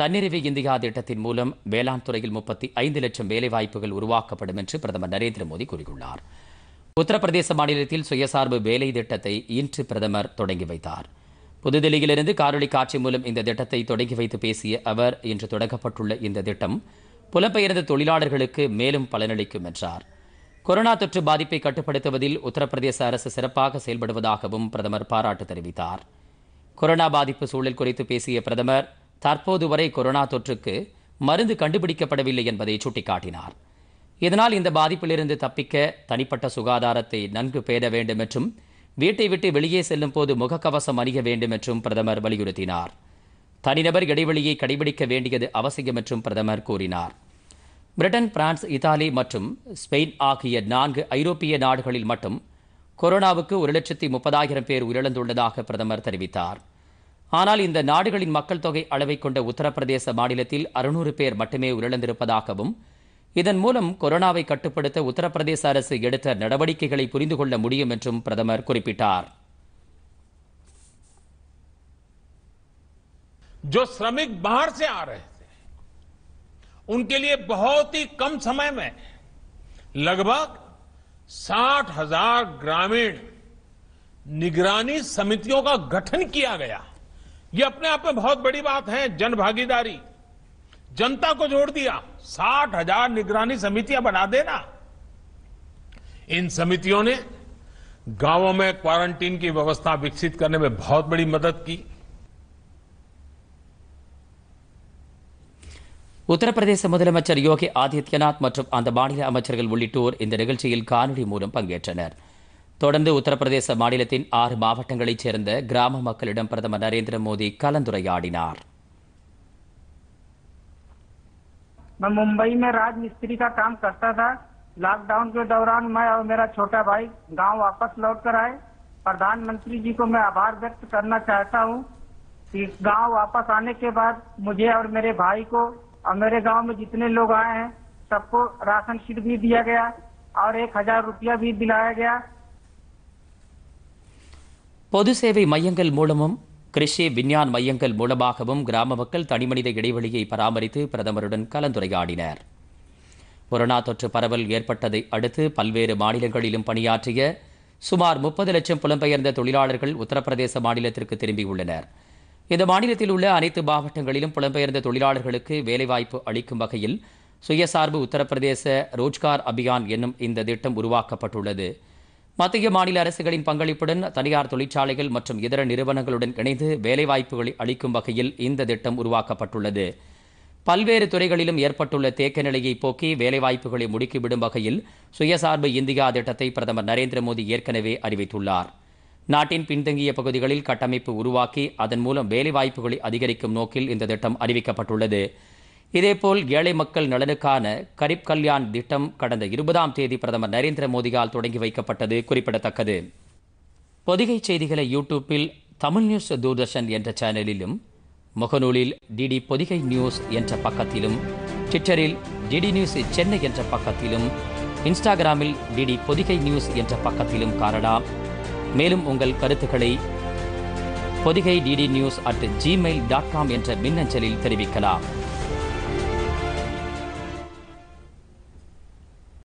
தன்னிறைவு இந்தியா திட்டத்தின் மூலம் வேளாண் துறையில் முப்பத்தி ஐந்து லட்சம் வேலைவாய்ப்புகள் உருவாக்கப்படும் என்று பிரதமர் நரேந்திர மோடி கூறியுள்ளார் உத்தரப்பிரதேச மாநிலத்தில் சுயசார்பு வேலை திட்டத்தை இன்று பிரதமர் தொடங்கி வைத்தார் புதுதில்லியிலிருந்து காணொலி காட்சி மூலம் இந்த திட்டத்தை தொடங்கி வைத்து பேசிய அவர் இன்று தொடங்கப்பட்டுள்ள இந்த திட்டம் புலம்பெயர்ந்த தொழிலாளர்களுக்கு மேலும் பலனளிக்கும் என்றார் கொரோனா தொற்று பாதிப்பை கட்டுப்படுத்துவதில் உத்தரப்பிரதேச அரசு சிறப்பாக செயல்படுவதாகவும் பிரதமர் பாராட்டு தெரிவித்தார் கொரோனா பாதிப்பு சூழல் குறித்து பேசிய பிரதமர் தற்போது வரை கொரோனா தொற்றுக்கு மருந்து கண்டுபிடிக்கப்படவில்லை என்பதை சுட்டிக்காட்டினார் இதனால் இந்த பாதிப்பிலிருந்து தப்பிக்க தனிப்பட்ட சுகாதாரத்தை நன்கு பேட வேண்டும் என்றும் வீட்டை விட்டு வெளியே செல்லும் போது முகக்கவசம் அணிய வேண்டும் என்றும் பிரதமர் வலியுறுத்தினார் தனிநபர் இடைவெளியை கடைபிடிக்க வேண்டியது அவசியம் என்றும் பிரதமர் கூறினார் பிரிட்டன் பிரான்ஸ் இத்தாலி மற்றும் ஸ்பெயின் ஆகிய நான்கு ஐரோப்பிய நாடுகளில் மட்டும் கொரோனாவுக்கு ஒரு லட்சத்தி முப்பதாயிரம் பேர் உயிரிழந்துள்ளதாக பிரதமர் தெரிவித்தார் ஆனால் இந்த நாடுகளின் மக்கள் தொகை அளவை கொண்ட உத்தரப்பிரதேச மாநிலத்தில் அறுநூறு பேர் மட்டுமே உயிரிழந்திருப்பதாகவும் இதன் மூலம் கொரோனாவை கட்டுப்படுத்த உத்தரப்பிரதேச அரசு எடுத்த நடவடிக்கைகளை புரிந்து கொள்ள முடியும் என்றும் பிரதமர் குறிப்பிட்டார் जो श्रमिक बाहर से आ रहे थे उनके लिए बहुत ही कम समय में लगभग साठ हजार ग्रामीण निगरानी समितियों का गठन किया गया ये अपने आप में बहुत बड़ी बात है जन भागीदारी जनता को जोड़ दिया साठ हजार निगरानी समितियां बना देना इन समितियों ने गांवों में क्वारंटीन की व्यवस्था विकसित करने में बहुत बड़ी मदद की उत्तर प्रदेश मुद्दे योगी आदित्यनाथ अंदर अमचर उ உள்ளிட்டோர் இந்த தொடர்ந்து உத்தரப்பிரதேச மாநிலத்தின் ஆறு மாவட்டங்களைச் சேர்ந்த கிராம मोदी मैं मुंबई में राज मिस्त्री का काम करता था लॉकडाउन के दौरान मैं और मेरा छोटा भाई गांव वापस लौट कर आए प्रधानमंत्री जी को मैं आभार व्यक्त करना चाहता हूं कि गांव वापस आने के बाद मुझे और मेरे भाई को और मेरे गांव में जितने लोग आए हैं सबको राशन किट भी दिया गया और एक हजार रुपया भी दिलाया गया பொது சேவை மையங்கள் மூலமும் கிருஷி விஞ்ஞான் மையங்கள் மூலமாகவும் கிராம மக்கள் தனிமனித இடைவெளியை பராமரித்து பிரதமருடன் கலந்துரையாடினர் கொரோனா தொற்று பரவல் ஏற்பட்டதை அடுத்து பல்வேறு மாநிலங்களிலும் பணியாற்றிய சுமார் முப்பது லட்சம் புலம்பெயர்ந்த தொழிலாளர்கள் உத்தரப்பிரதேச மாநிலத்திற்கு திரும்பியுள்ளனர் இந்த மாநிலத்தில் உள்ள அனைத்து மாவட்டங்களிலும் புலம்பெயர்ந்த தொழிலாளர்களுக்கு வேலைவாய்ப்பு அளிக்கும் வகையில் சுயசார்பு உத்தரப்பிரதேச ரோஜ்கார் அபியான் என்னும் இந்த திட்டம் உருவாக்கப்பட்டுள்ளது மத்திய மாநில அரசுகளின் பங்களிப்புடன் தனியார் தொழிற்சாலைகள் மற்றும் இதர நிறுவனங்களுடன் இணைந்து வேலைவாய்ப்புகளை அளிக்கும் வகையில் இந்த திட்டம் உருவாக்கப்பட்டுள்ளது பல்வேறு துறைகளிலும் ஏற்பட்டுள்ள தேக்க நிலையை போக்கி வேலைவாய்ப்புகளை முடுக்கிவிடும் வகையில் சுயசார்பு இந்தியா திட்டத்தை பிரதமர் நரேந்திர மோடி ஏற்கனவே அறிவித்துள்ளார் நாட்டின் பின்தங்கிய பகுதிகளில் கட்டமைப்பு உருவாக்கி அதன் மூலம் வேலைவாய்ப்புகளை அதிகரிக்கும் நோக்கில் இந்த திட்டம் அறிவிக்கப்பட்டுள்ளது இதேபோல் ஏழை மக்கள் நலனுக்கான கரிப் கல்யாண் திட்டம் கடந்த இருபதாம் தேதி பிரதமர் நரேந்திர மோடியால் தொடங்கி வைக்கப்பட்டது குறிப்பிடத்தக்கது பொதிகை செய்திகளை யூடியூப்பில் தமிழ் நியூஸ் தூர்தர்ஷன் என்ற சேனலிலும் முகநூலில் டிடி பொதிகை நியூஸ் என்ற பக்கத்திலும் ட்விட்டரில் டிடி நியூஸ் சென்னை என்ற பக்கத்திலும் இன்ஸ்டாகிராமில் டிடி பொதிகை நியூஸ் என்ற பக்கத்திலும் காணலாம் மேலும் உங்கள் கருத்துக்களை Podhigai DD news at Gmail dot com என்ற மின்னஞ்சலில் தெரிவிக்கலாம்